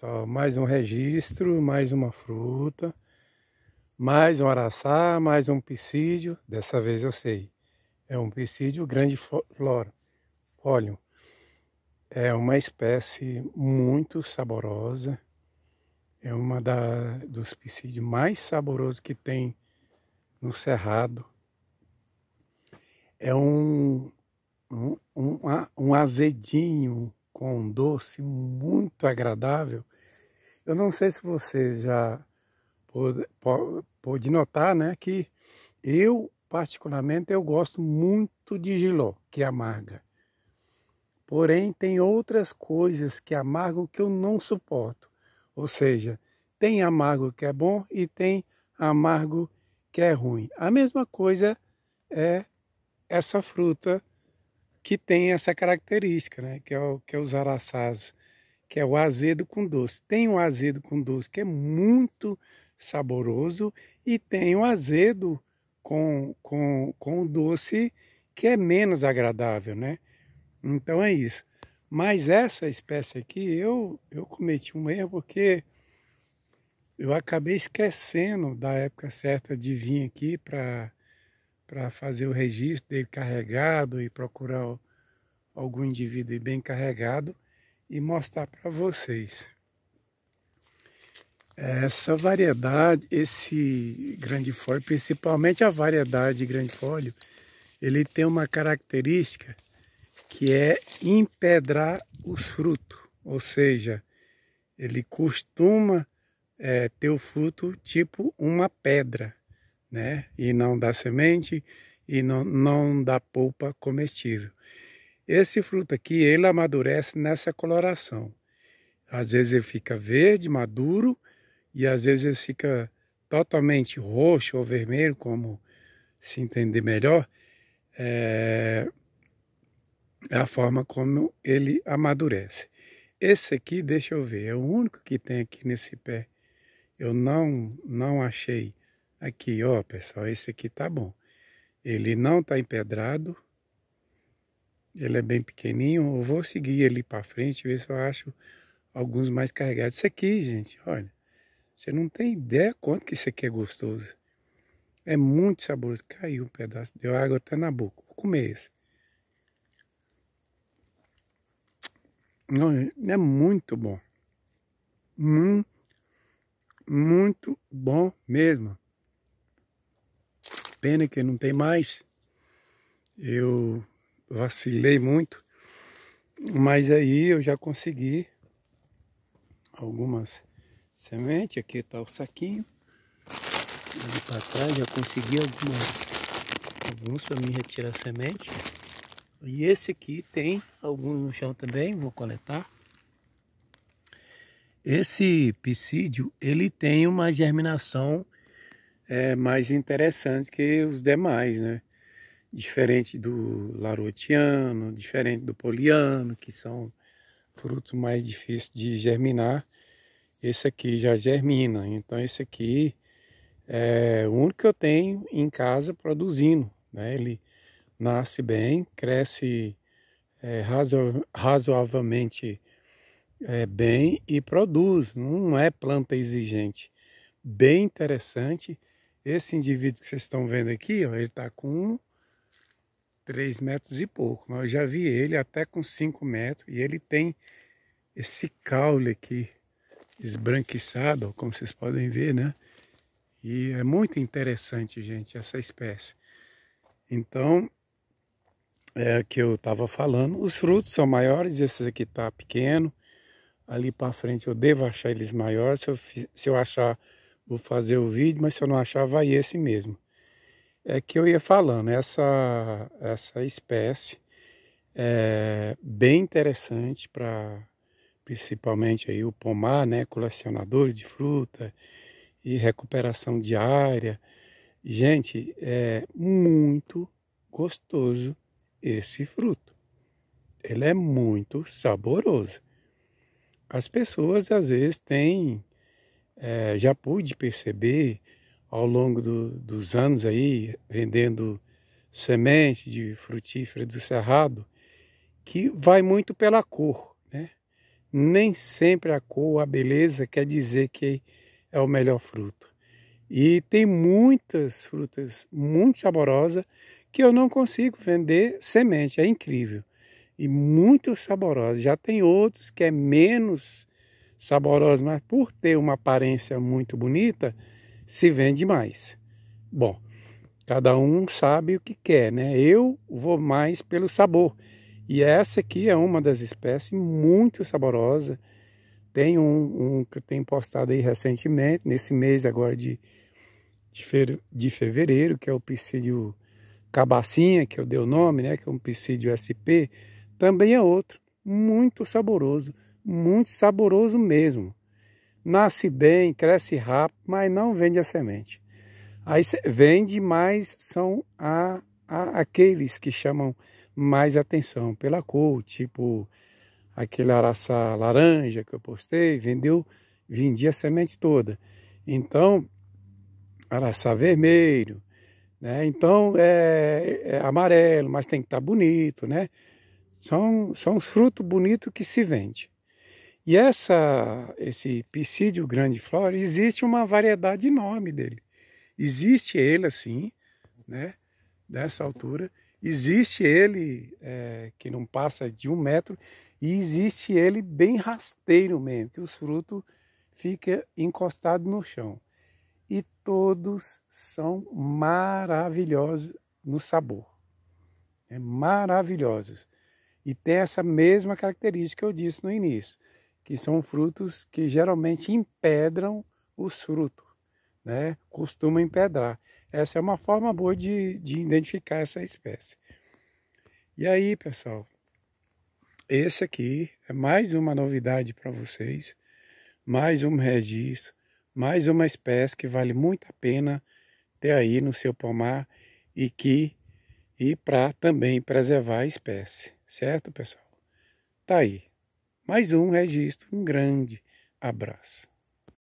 Só mais um registro, mais uma fruta, mais um araçá, mais um piscídio. Dessa vez eu sei. É um piscídio grande flora. Olha, é uma espécie muito saborosa. É uma da, dos piscídios mais saborosos que tem no Cerrado. É um, um, um, um azedinho com um doce muito agradável eu não sei se você já pôde, pôde notar, né, que eu, particularmente, eu gosto muito de giló, que amarga. Porém, tem outras coisas que amargam que eu não suporto. Ou seja, tem amargo que é bom e tem amargo que é ruim. A mesma coisa é essa fruta que tem essa característica, né? que, é o, que é os araçás que é o azedo com doce. Tem o azedo com doce que é muito saboroso e tem o azedo com, com, com doce que é menos agradável, né? Então é isso. Mas essa espécie aqui, eu, eu cometi um erro porque eu acabei esquecendo da época certa de vir aqui para fazer o registro dele carregado e procurar algum indivíduo bem carregado e mostrar para vocês. Essa variedade, esse grande folho, principalmente a variedade grande folho, ele tem uma característica que é empedrar os frutos, ou seja, ele costuma é, ter o fruto tipo uma pedra, né? E não dá semente e não, não dá polpa comestível. Esse fruto aqui, ele amadurece nessa coloração. Às vezes ele fica verde, maduro, e às vezes ele fica totalmente roxo ou vermelho, como se entender melhor. É, é a forma como ele amadurece. Esse aqui, deixa eu ver, é o único que tem aqui nesse pé. Eu não não achei aqui, ó, pessoal, esse aqui tá bom. Ele não tá empedrado, ele é bem pequenininho. Eu vou seguir ele para frente, ver se eu acho alguns mais carregados. Isso aqui, gente, olha. Você não tem ideia quanto que isso aqui é gostoso. É muito saboroso. Caiu um pedaço, deu água até na boca. Vou comer esse. Não, é muito bom. Muito, muito bom mesmo. Pena que não tem mais. Eu vacilei muito, mas aí eu já consegui algumas sementes, aqui está o saquinho, ali para trás já consegui algumas, alguns para mim retirar semente, e esse aqui tem alguns no chão também, vou coletar. Esse piscídio, ele tem uma germinação é, mais interessante que os demais, né? diferente do larotiano, diferente do poliano, que são frutos mais difíceis de germinar. Esse aqui já germina, então esse aqui é o único que eu tenho em casa produzindo. Né? Ele nasce bem, cresce é, razo razoavelmente é, bem e produz, não é planta exigente. Bem interessante. Esse indivíduo que vocês estão vendo aqui, ó, ele está com 3 metros e pouco, mas eu já vi ele até com 5 metros e ele tem esse caule aqui esbranquiçado, como vocês podem ver, né? E é muito interessante, gente, essa espécie. Então, é que eu estava falando, os frutos são maiores, esse aqui tá pequeno. Ali para frente eu devo achar eles maiores, se eu, se eu achar vou fazer o vídeo, mas se eu não achar vai esse mesmo é que eu ia falando, essa, essa espécie é bem interessante para principalmente aí o pomar, né, colecionadores de fruta e recuperação diária. Gente, é muito gostoso esse fruto. Ele é muito saboroso. As pessoas às vezes têm, é, já pude perceber ao longo do, dos anos aí, vendendo semente de frutífera do cerrado, que vai muito pela cor, né? Nem sempre a cor, a beleza quer dizer que é o melhor fruto. E tem muitas frutas muito saborosas que eu não consigo vender semente, é incrível. E muito saborosa. Já tem outros que é menos saborosa, mas por ter uma aparência muito bonita, se vende mais. Bom, cada um sabe o que quer, né? Eu vou mais pelo sabor. E essa aqui é uma das espécies muito saborosa. Tem um, um que eu tenho postado aí recentemente, nesse mês agora de, de, fe, de fevereiro, que é o piscídio cabacinha, que eu dei o nome, né? Que é um piscídio SP. Também é outro, muito saboroso, muito saboroso mesmo nasce bem, cresce rápido, mas não vende a semente. Aí vende, mas são a, a, aqueles que chamam mais atenção pela cor, tipo aquele araçá laranja que eu postei, vendeu, vendi a semente toda. Então, araçá vermelho, né? Então, é, é, é amarelo, mas tem que estar tá bonito, né? São, são os frutos bonitos que se vende. E essa, esse Psídio grande flora, existe uma variedade enorme dele. Existe ele assim, né, dessa altura. Existe ele é, que não passa de um metro e existe ele bem rasteiro mesmo, que os frutos ficam encostados no chão. E todos são maravilhosos no sabor. É maravilhosos. E tem essa mesma característica que eu disse no início que são frutos que geralmente empedram os frutos, né? Costuma empedrar. Essa é uma forma boa de, de identificar essa espécie. E aí, pessoal, esse aqui é mais uma novidade para vocês, mais um registro, mais uma espécie que vale muito a pena ter aí no seu pomar e que e para também preservar a espécie, certo, pessoal? Tá aí mais um registro. Um grande abraço.